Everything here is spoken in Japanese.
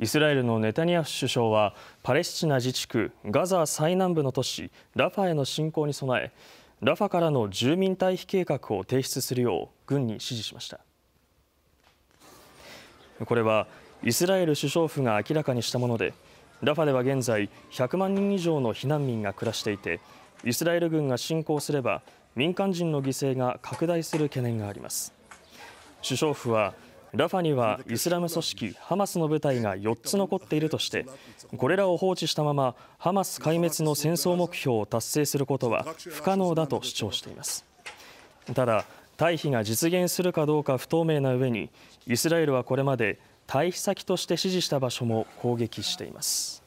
イスラエルのネタニヤフ首相はパレスチナ自治区ガザ最南部の都市ラファへの侵攻に備えラファからの住民退避計画を提出するよう軍に指示しましたこれはイスラエル首相府が明らかにしたものでラファでは現在100万人以上の避難民が暮らしていてイスラエル軍が侵攻すれば民間人の犠牲が拡大する懸念があります首相府はラファにはイスラム組織ハマスの部隊が4つ残っているとしてこれらを放置したままハマス壊滅の戦争目標を達成することは不可能だと主張していますただ退避が実現するかどうか不透明な上にイスラエルはこれまで退避先として指示した場所も攻撃しています